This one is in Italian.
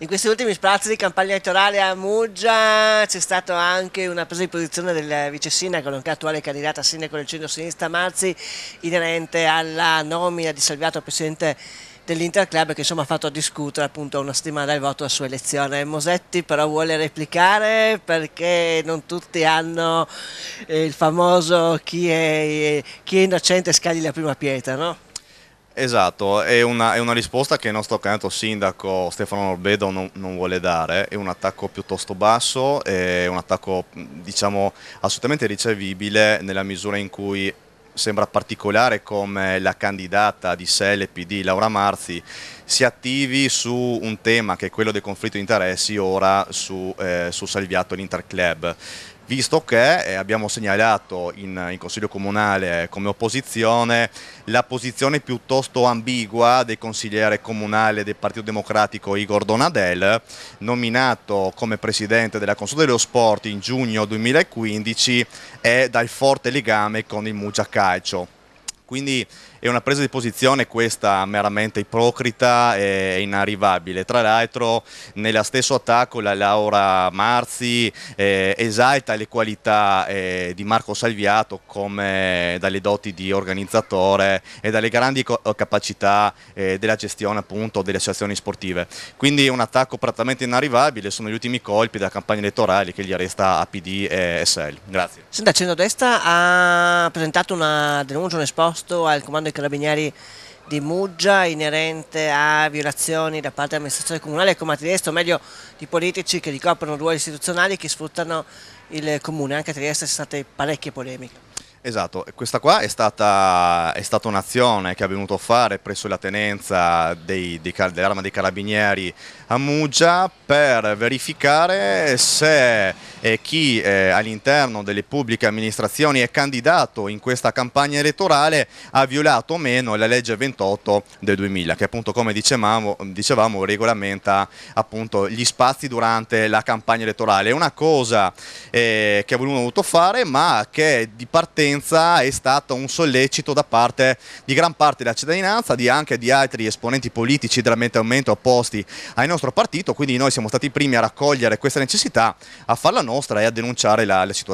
In questi ultimi spazi di campagna elettorale a Muggia c'è stata anche una presa di posizione del vice sindaco, nonché attuale candidata a sindaco del centro-sinistra Marzi, inerente alla nomina di Salviato presidente dell'Interclub che insomma ha fatto discutere appunto una settimana dal voto la sua elezione. Mosetti però vuole replicare perché non tutti hanno eh, il famoso chi è, chi è innocente scagli la prima pietra, no? Esatto, è una, è una, risposta che il nostro candidato sindaco Stefano Norbedo non, non, vuole dare, è un attacco piuttosto basso, è un attacco diciamo assolutamente ricevibile nella misura in cui sembra particolare come la candidata di SEL PD Laura Marzi si attivi su un tema che è quello del conflitto di interessi ora su, eh, su Salviato e l'Interclub visto che eh, abbiamo segnalato in, in Consiglio Comunale eh, come opposizione la posizione piuttosto ambigua del consigliere comunale del Partito Democratico Igor Donadel, nominato come presidente della Consulta dello Sport in giugno 2015 e dal forte legame con il Muggia Calcio. Quindi è una presa di posizione questa meramente ipocrita e inarrivabile. Tra l'altro nella stesso attacco la Laura Marzi eh, esalta le qualità eh, di Marco Salviato come dalle doti di organizzatore e dalle grandi capacità eh, della gestione appunto delle associazioni sportive. Quindi è un attacco praticamente inarrivabile, sono gli ultimi colpi della campagna elettorale che gli resta a PD e SL. Grazie. Senta, Centrodestra ha presentato una denuncia, un esposto posto al comando dei carabinieri di Muggia inerente a violazioni da parte dell'amministrazione comunale come a Trieste o meglio di politici che ricoprono ruoli istituzionali che sfruttano il comune. Anche a Trieste sono state parecchie polemiche. Esatto, questa qua è stata, stata un'azione che ha venuto fare presso la tenenza dell'arma dei carabinieri a Muggia per verificare se eh, chi eh, all'interno delle pubbliche amministrazioni è candidato in questa campagna elettorale ha violato o meno la legge 28 del 2000 che appunto come dicevamo, dicevamo regolamenta appunto, gli spazi durante la campagna elettorale. È una cosa eh, che ha voluto fare ma che di partenza partenza è stato un sollecito da parte di gran parte della cittadinanza, di anche di altri esponenti politici diametralmente opposti al nostro partito, quindi noi siamo stati i primi a raccogliere questa necessità, a farla nostra e a denunciare la, la situazione.